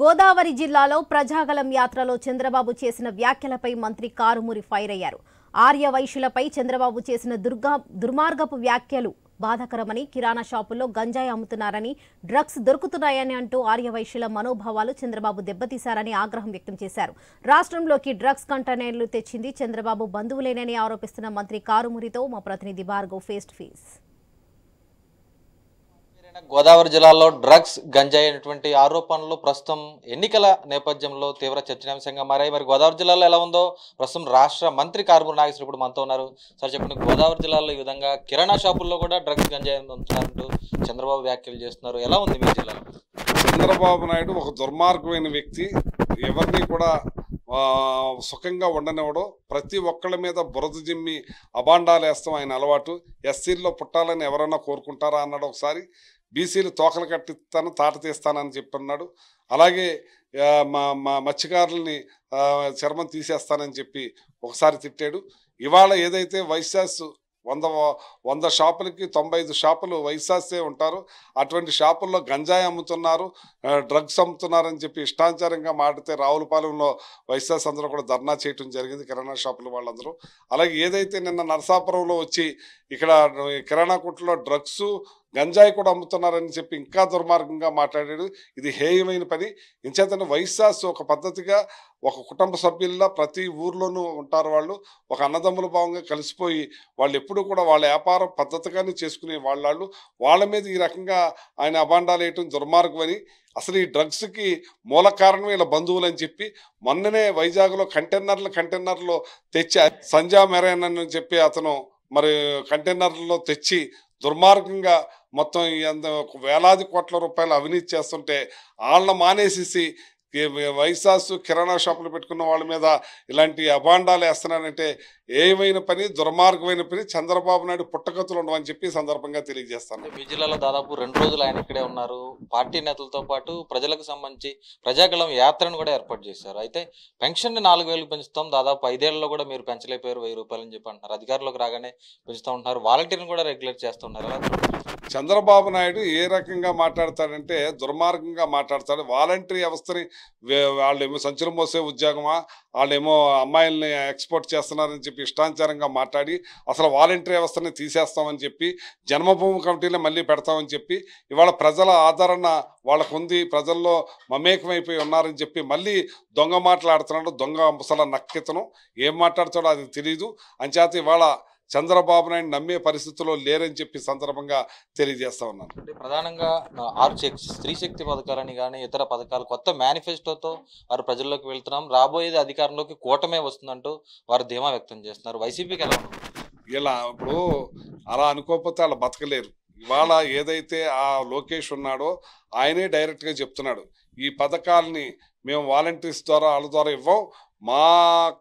గోదావరి జిల్లాలో ప్రజాగలం యాత్రలో చంద్రబాబు చేసిన వ్యాఖ్యలపై మంత్రి కారుమూరి ఫైర్ అయ్యారు ఆర్యవైశ్యులపై చంద్రబాబు చేసిన దుర్గా దుర్మార్గపు వ్యాఖ్యలు బాధకరమని కిరాణా షాపుల్లో గంజాయి అమ్ముతున్నారని డ్రగ్స్ దొరుకుతున్నాయని అంటూ ఆర్యవైశ్యుల మనోభావాలు చంద్రబాబు దెబ్బతీశారని ఆగ్రహం వ్యక్తం చేశారు రాష్ట్రంలోకి డ్రగ్స్ కంటైనర్లు తెచ్చింది చంద్రబాబు బంధువులేనని ఆరోపిస్తున్న మంత్రి కారుమురితో మా ప్రతినిధి Bhargav face to face Godavari జిల్లాలో డ్రగ్స్ గంజాయి అయినటువంటి ఆరోపణలు ప్రస్తుతం ఎన్నికల నేపథ్యంలో తీవ్ర చర్చనాంశంగా మారాయి మరి గోదావరి జిల్లాలో ఎలా ఉందో ప్రస్తుతం రాష్ట్ర మంత్రి కారుమూరి నాగేశ్వర ఇప్పుడు మనతో ఉన్నారు సార్ చెప్పండి గోదావరి జిల్లాలో ఈ విధంగా కిరాణా షాపుల్లో కూడా డ్రగ్స్ గంజాయి అమ్ముతున్నారంటూ చంద్రబాబు వ్యాఖ్యలు చేస్తున్నారు ఎలా ఉంది మీ జిల్లాలో చంద్రబాబు నాయుడు ఒక దుర్మార్గమైన వ్యక్తి ఎవరిని కూడా సుఖంగా ఉండనివ్వడం ప్రతి ఒక్కళ్ళ మీద బురద జిమ్మి అభాండాలు వేస్తాం ఆయన అలవాటు ఎస్సీల్లో పుట్టాలని ఎవరన్నా కోరుకుంటారా అన్నాడు ఒకసారి బీసీలు తోకలు కట్టిస్తాను తాట తీస్తానని చెప్పన్నాడు అలాగే మా మా మత్స్యకారులని చర్మం తీసేస్తానని చెప్పి ఒకసారి తిట్టాడు ఇవాళ ఏదైతే వైశాస్ వంద వంద షాపులకి తొంభై ఐదు షాపులు వైశాస్తే ఉంటారు అటువంటి షాపుల్లో గంజాయి అమ్ముతున్నారు డ్రగ్స్ అమ్ముతున్నారని చెప్పి ఇష్టాంచారంగా మాటితే రావులపాలెంలో వైశాస్ అందరూ కూడా ధర్నా చేయటం జరిగింది కిరాణా షాపులు వాళ్ళందరూ అలాగే ఏదైతే నిన్న నరసాపురంలో వచ్చి ఇక్కడ కిరాణా కొట్టులో డ్రగ్స్ గంజాయి కూడా అమ్ముతున్నారని చెప్పి ఇంకా దుర్మార్గంగా మాట్లాడాడు ఇది హేయమైన పని ఇంచేతనే వైశాస్ ఒక పద్ధతిగా ఒక కుటుంబ సభ్యుల్లా ప్రతి ఊర్లోనూ ఉంటారు వాళ్ళు ఒక అన్నదమ్ముల భావంగా కలిసిపోయి వాళ్ళు ఎప్పుడూ కూడా వాళ్ళ వ్యాపారం పద్ధతిగానే చేసుకునే వాళ్ళు వాళ్ళ మీద ఈ రకంగా ఆయన అభాండాలు వేయటం దుర్మార్గమని అసలు ఈ డ్రగ్స్కి మూల కారణం ఇలా బంధువులు అని చెప్పి మొన్ననే వైజాగ్లో కంటైనర్లు కంటైనర్లో తెచ్చి సంజా మెరైన్ అని చెప్పి అతను మరి కంటైనర్లో తెచ్చి దుర్మార్గంగా మొత్తం వేలాది కోట్ల రూపాయలు అవినీతి చేస్తుంటే వాళ్ళని మానేసేసి వైసాస్ కిరాణా షాపులు పెట్టుకున్న వాళ్ళ మీద ఇలాంటి అభాండాలు వేస్తున్నానంటే ఏమైన పని దుర్మార్గమైన పని చంద్రబాబు నాయుడు పుట్టకత్తులు ఉండవని చెప్పి సందర్భంగా తెలియజేస్తాను మీ జిల్లాలో దాదాపు రెండు రోజులు ఆయన ఇక్కడే ఉన్నారు పార్టీ నేతలతో పాటు ప్రజలకు సంబంధించి ప్రజాగళం యాత్రను కూడా ఏర్పాటు చేశారు అయితే పెన్షన్ ని నాలుగు వేలు పెంచుతాం దాదాపు ఐదేళ్లలో కూడా మీరు పెంచలేకపోయారు వెయ్యి అని చెప్పి అంటున్నారు అధికారులకు రాగానే పెంచుతూ ఉంటున్నారు వాలంటీర్ని కూడా రెగ్యులేట్ చేస్తున్నారు చంద్రబాబు నాయుడు ఏ రకంగా మాట్లాడతాడంటే దుర్మార్గంగా మాట్లాడతాడు వాలంటీర్ వ్యవస్థని వాళ్ళు సంచలం మోసే ఉద్యోగమా వాళ్ళేమో అమ్మాయిల్ని ఎక్స్పోర్ట్ చేస్తున్నారని చెప్పి ఇష్టాంచారంగా మాట్లాడి అసలు వాలంటీర్ వ్యవస్థని తీసేస్తామని చెప్పి జన్మభూమి కమిటీని మళ్ళీ పెడతామని చెప్పి ఇవాళ ప్రజల ఆదరణ వాళ్ళకుంది ప్రజల్లో మమేకమైపోయి ఉన్నారని చెప్పి మళ్ళీ దొంగ మాట్లాడుతున్నాడు దొంగ ముసల నక్కితను ఏం మాట్లాడుతాడో అది తెలీదు అంచేత ఇవాళ చంద్రబాబు నాయుడు నమ్మే పరిస్థితుల్లో లేరని చెప్పి సందర్భంగా తెలియజేస్తా ఉన్నాను అంటే ప్రధానంగా ఆరు స్త్రీ శక్తి పథకాలని కానీ ఇతర పథకాలు కొత్త మేనిఫెస్టోతో వారు ప్రజల్లోకి వెళ్తున్నాం రాబోయేది అధికారంలోకి కూటమే వస్తుందంటూ వారు ధీమా వ్యక్తం చేస్తున్నారు వైసీపీకి ఎలా ఇలా ఇప్పుడు అలా అనుకోకపోతే వాళ్ళు బతకలేరు ఇవాళ ఏదైతే ఆ లోకేష్ ఉన్నాడో ఆయనే డైరెక్ట్గా చెప్తున్నాడు ఈ పథకాలని మేము వాలంటీర్స్ ద్వారా వాళ్ళ ద్వారా ఇవ్వం మా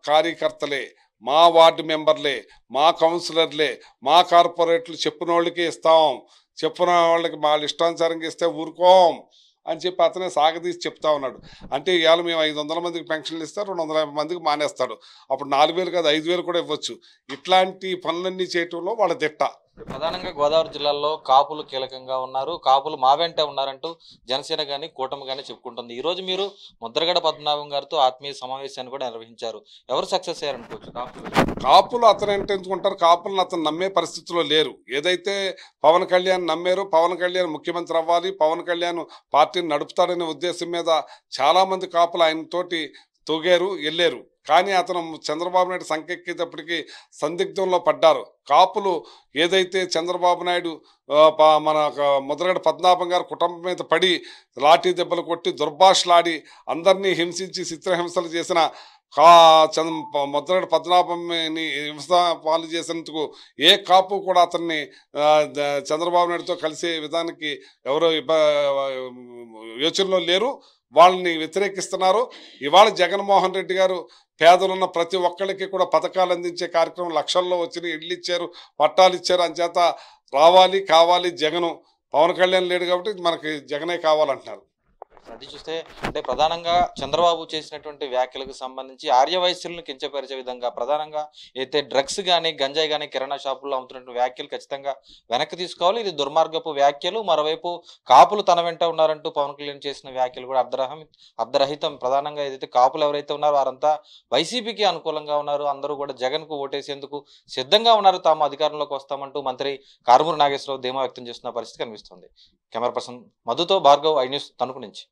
కార్యకర్తలే మా వార్డు మెంబర్లే మా కౌన్సిలర్లే మా కార్పొరేట్లు చెప్పిన వాళ్ళకి ఇస్తాం చెప్పిన వాళ్ళకి మా ఇష్టానుసారంగా ఇస్తే ఊరుకోం అని చెప్పి అతనే సాగదీసి చెప్తా ఉన్నాడు అంటే ఇవాళ మేము ఐదు వందల మందికి పెన్షన్లు ఇస్తే రెండు వందల యాభై మందికి మానేస్తాడు అప్పుడు నాలుగు వేలు కాదు ఐదు వేలు కూడా ఇవ్వచ్చు ఇట్లాంటి పనులన్నీ చేయటంలో వాళ్ళ దిట్ట ప్రధానంగా గోదావరి జిల్లాలో కాపులు కీలకంగా ఉన్నారు కాపులు మా వెంటే ఉన్నారంటూ జనసేన కానీ కూటమి కానీ చెప్పుకుంటుంది ఈరోజు మీరు ముద్రగడ పద్మనాభం గారితో ఆత్మీయ సమావేశాన్ని కూడా నిర్వహించారు ఎవరు సక్సెస్ అయ్యారనుకోవచ్చు కాపులు కాపులు అతను ఎంటెంచుకుంటారు కాపులను అతను నమ్మే పరిస్థితిలో లేరు ఏదైతే పవన్ కళ్యాణ్ నమ్మారో పవన్ కళ్యాణ్ ముఖ్యమంత్రి అవ్వాలి పవన్ కళ్యాణ్ పార్టీని నడుపుతాడనే ఉద్దేశం మీద చాలామంది కాపులు ఆయనతోటి తొగారు వెళ్ళారు కానీ అతను చంద్రబాబు నాయుడు సంకెక్కేటప్పటికీ సందిగ్ధంలో పడ్డారు కాపులు ఏదైతే చంద్రబాబు నాయుడు మన ముద్రగడ పద్మనాభం గారు కుటుంబం మీద పడి లాఠీ దెబ్బలు కొట్టి దుర్భాషలాడి అందరినీ హింసించి చిత్రహింసలు చేసిన ముద్రగడ పద్మనాభంని హింస పాలు చేసినందుకు ఏ కాపు కూడా అతన్ని చంద్రబాబు నాయుడుతో కలిసే విధానికి ఎవరో యోచనలో లేరు వాళ్ళని వ్యతిరేకిస్తున్నారు ఇవాళ జగన్మోహన్ రెడ్డి గారు పేదలున్న ప్రతి ఒక్కరికి కూడా పథకాలు అందించే కార్యక్రమం లక్షల్లో వచ్చిన ఇళ్ళు ఇచ్చారు పట్టాలు ఇచ్చారు అంచేత రావాలి కావాలి జగను పవన్ కళ్యాణ్ లేడు కాబట్టి మనకి జగనే కావాలంటున్నారు అది చూస్తే అంటే ప్రధానంగా చంద్రబాబు చేసినటువంటి వ్యాఖ్యలకు సంబంధించి ఆర్యవయస్సులను కించపరిచే విధంగా ప్రధానంగా అయితే డ్రగ్స్ కానీ గంజాయి కానీ కిరాణా షాపుల్లో అమ్ముతున్నటువంటి వ్యాఖ్యలు ఖచ్చితంగా వెనక్కి తీసుకోవాలి ఇది దుర్మార్గపు వ్యాఖ్యలు మరోవైపు కాపులు తన వెంట ఉన్నారంటూ పవన్ కళ్యాణ్ చేసిన వ్యాఖ్యలు కూడా అర్ధరహం అర్ధరహితం ప్రధానంగా ఏదైతే కాపులు ఎవరైతే ఉన్నారో వారంతా వైసీపీకి అనుకూలంగా ఉన్నారు అందరూ కూడా జగన్కు ఓటేసేందుకు సిద్ధంగా ఉన్నారు తాము అధికారంలోకి వస్తామంటూ మంత్రి కారుమూరి నాగేశ్వరరావు ధీమా వ్యక్తం చేస్తున్న పరిస్థితి కనిపిస్తుంది కెమెరా పర్సన్ మధుతో భార్గవ్ ఐ న్యూస్ తణుకు నుంచి